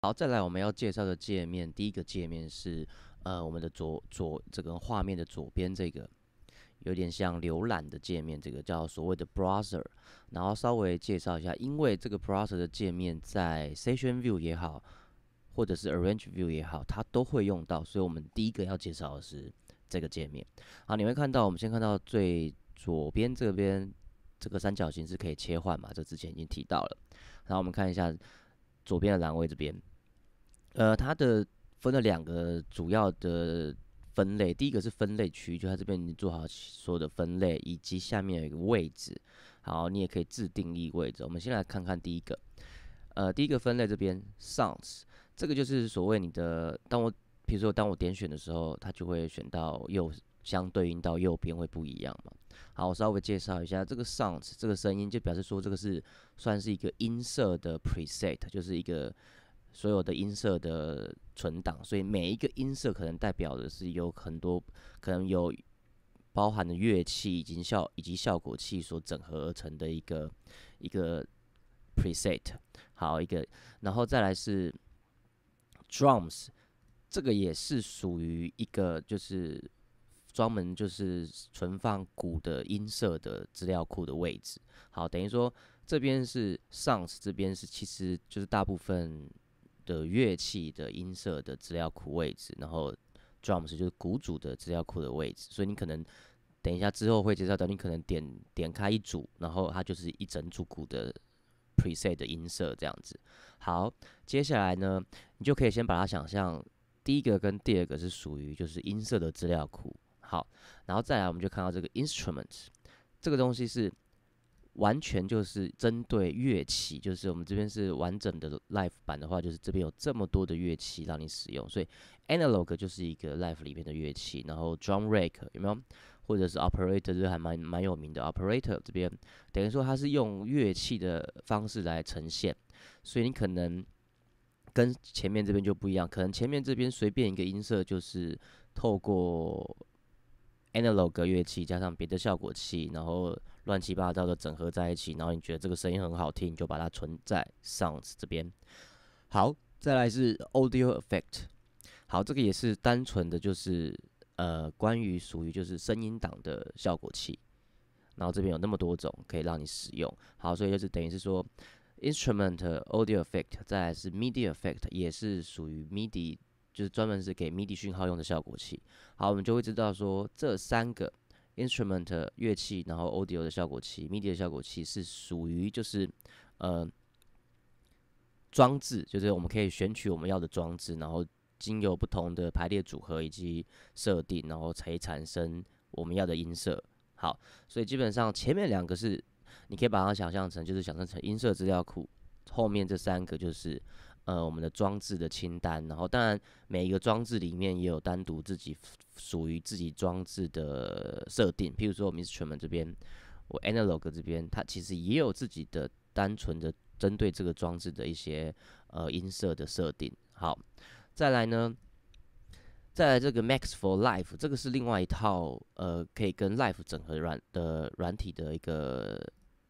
好，再来我们要介绍的界面，第一个界面是呃我们的左左这个画面的左边这个有点像浏览的界面，这个叫所谓的 browser。然后稍微介绍一下，因为这个 browser 的界面在 session view 也好，或者是 arrange view 也好，它都会用到，所以我们第一个要介绍的是这个界面。好，你会看到我们先看到最左边这边这个三角形是可以切换嘛？这之前已经提到了，然后我们看一下。左边的栏位这边，呃，它的分了两个主要的分类，第一个是分类区，就它这边你做好所有的分类，以及下面有一个位置，好，你也可以自定义位置。我们先来看看第一个，呃，第一个分类这边，sounds，这个就是所谓你的，当我比如说当我点选的时候，它就会选到右。相对应到右边会不一样嘛？好，我稍微介绍一下这个 sounds，这个声音就表示说这个是算是一个音色的 preset，就是一个所有的音色的存档，所以每一个音色可能代表的是有很多可能有包含的乐器以及效以及效果器所整合而成的一个一个 preset。好，一个，然后再来是 drums，这个也是属于一个就是。专门就是存放鼓的音色的资料库的位置，好，等于说这边是 sounds，这边是其实就是大部分的乐器的音色的资料库位置，然后 drums 就是鼓组的资料库的位置，所以你可能等一下之后会介绍，到，你可能点点开一组，然后它就是一整组鼓的 preset 的音色这样子。好，接下来呢，你就可以先把它想象，第一个跟第二个是属于就是音色的资料库。好，然后再来我们就看到这个 instrument，这个东西是完全就是针对乐器，就是我们这边是完整的 l i f e 版的话，就是这边有这么多的乐器让你使用。所以 analog 就是一个 l i f e 里面的乐器，然后 drum rack 有没有？或者是 operator 这还蛮蛮有名的 operator 这边，等于说它是用乐器的方式来呈现，所以你可能跟前面这边就不一样，可能前面这边随便一个音色就是透过。Analog 乐器加上别的效果器，然后乱七八糟的整合在一起，然后你觉得这个声音很好听，你就把它存在 Sounds 这边。好，再来是 Audio Effect。好，这个也是单纯的就是呃，关于属于就是声音档的效果器。然后这边有那么多种可以让你使用。好，所以就是等于是说 Instrument Audio Effect，再来是 Media Effect，也是属于 Media。就是专门是给 MIDI 讯号用的效果器。好，我们就会知道说这三个 instrument 乐器，然后 audio 的效果器，MIDI 的效果器是属于就是呃装置，就是我们可以选取我们要的装置，然后经由不同的排列组合以及设定，然后才产生我们要的音色。好，所以基本上前面两个是你可以把它想象成就是想象成音色资料库，后面这三个就是。呃，我们的装置的清单，然后当然每一个装置里面也有单独自己属于自己装置的设定，譬如说，我们 r u m e n t 这边，我 Analog 这边，它其实也有自己的单纯的针对这个装置的一些呃音色的设定。好，再来呢，再来这个 Max for l i f e 这个是另外一套呃可以跟 l i f e 整合软的软体的一个。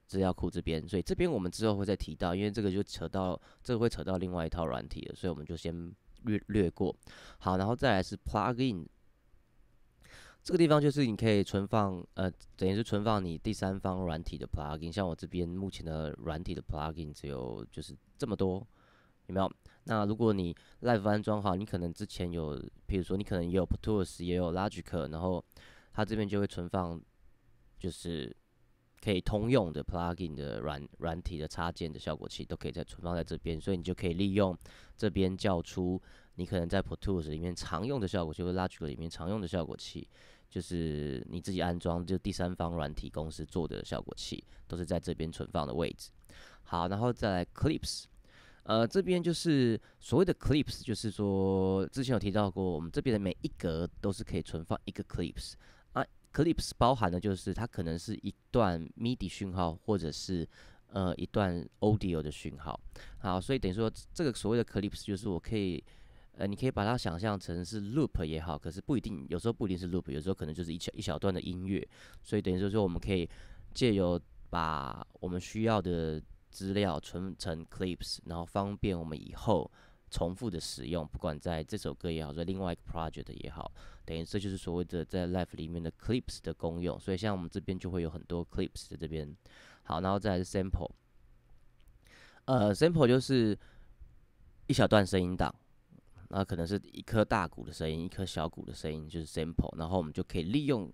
资料库这边，所以这边我们之后会再提到，因为这个就扯到这个会扯到另外一套软体了，所以我们就先略略过。好，然后再来是 plugin 这个地方，就是你可以存放，呃，等于是存放你第三方软体的 plugin。像我这边目前的软体的 plugin 只有就是这么多，有没有？那如果你 Live 安装好，你可能之前有，比如说你可能也有 Pro Tools，也有 Logic，然后它这边就会存放，就是。可以通用的 plugin 的软软体的插件的效果器，都可以在存放在这边，所以你就可以利用这边叫出你可能在 Pro Tools 里面常用的效果器，Logic 里面常用的效果器，就是你自己安装就第三方软体公司做的效果器，都是在这边存放的位置。好，然后再来 clips，呃，这边就是所谓的 clips，就是说之前有提到过，我们这边的每一格都是可以存放一个 clips。clips 包含的就是它可能是一段 midi 讯号或者是呃一段 audio 的讯号，好，所以等于说这个所谓的 clips 就是我可以呃，你可以把它想象成是 loop 也好，可是不一定，有时候不一定是 loop，有时候可能就是一小一小段的音乐，所以等于说说我们可以借由把我们需要的资料存成 clips，然后方便我们以后。重复的使用，不管在这首歌也好，在另外一个 project 也好，等于这就是所谓的在 Live 里面的 clips 的功用。所以，像我们这边就会有很多 clips 在这边。好，然后再是 sample。呃，sample 就是一小段声音档，那可能是一颗大鼓的声音，一颗小鼓的声音，就是 sample。然后我们就可以利用，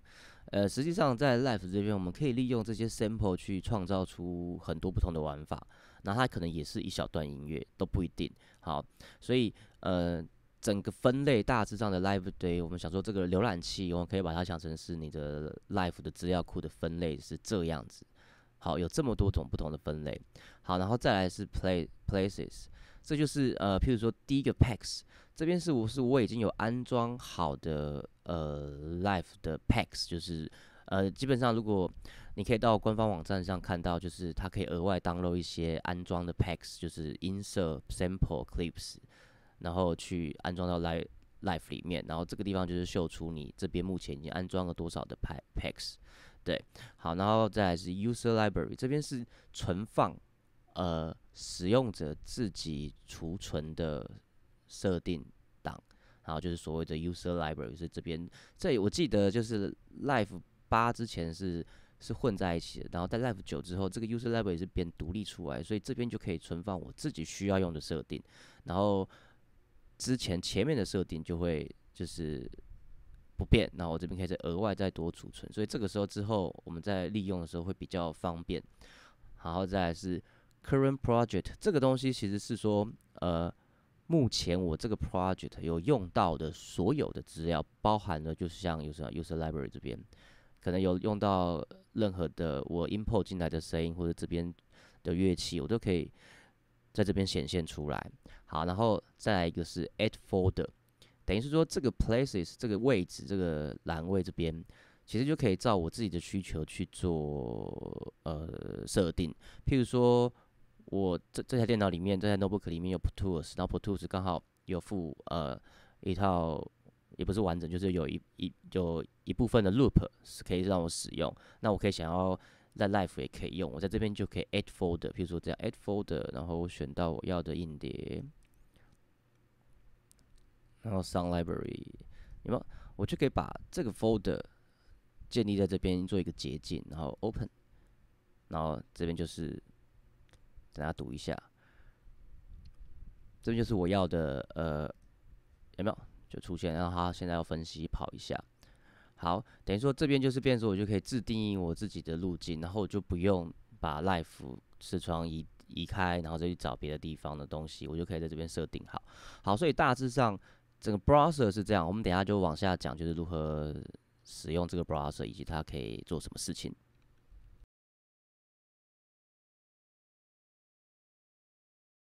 呃，实际上在 Live 这边，我们可以利用这些 sample 去创造出很多不同的玩法。那它可能也是一小段音乐，都不一定好。所以，呃，整个分类大致上的。Live Day，我们想说，这个浏览器我们可以把它想成是你的 Live 的资料库的分类是这样子。好，有这么多种不同的分类。好，然后再来是 Play Places，这就是呃，譬如说第一个 Packs，这边是我是我已经有安装好的呃 Live 的 Packs，就是呃，基本上如果你可以到官方网站上看到，就是它可以额外 download 一些安装的 packs，就是 i n sample e r t s clips，然后去安装到 Live Live 里面。然后这个地方就是秀出你这边目前已经安装了多少的 pack s 对，好，然后再是 User Library，这边是存放呃使用者自己储存的设定档，然后就是所谓的 User Library，是这边。这我记得就是 Live 八之前是。是混在一起的，然后在 Live 九之后，这个 User Library 是变独立出来，所以这边就可以存放我自己需要用的设定，然后之前前面的设定就会就是不变，然后我这边开始额外再多储存，所以这个时候之后我们在利用的时候会比较方便。然后再是 Current Project 这个东西其实是说，呃，目前我这个 Project 有用到的所有的资料，包含了就是像 User User Library 这边。可能有用到任何的我 import 进来的声音，或者这边的乐器，我都可以在这边显现出来。好，然后再来一个是 add folder，等于是说这个 places 这个位置这个栏位这边，其实就可以照我自己的需求去做呃设定。譬如说，我这这台电脑里面，这台 notebook 里面有 Pro Tools，然后 Pro Tools 刚好有附呃一套。也不是完整，就是有一一有一部分的 loop 是可以让我使用。那我可以想要在 Life 也可以用，我在这边就可以 add folder，比如说这样 add folder，然后我选到我要的硬碟，然后 Sound Library，有没有？我就可以把这个 folder 建立在这边做一个捷径，然后 Open，然后这边就是等下读一下，这边就是我要的，呃，有没有？就出现，然后他现在要分析跑一下，好，等于说这边就是变数，我就可以自定义我自己的路径，然后就不用把 l i f e 窗移移开，然后再去找别的地方的东西，我就可以在这边设定好。好，所以大致上这个 Browser 是这样，我们等下就往下讲，就是如何使用这个 Browser 以及它可以做什么事情。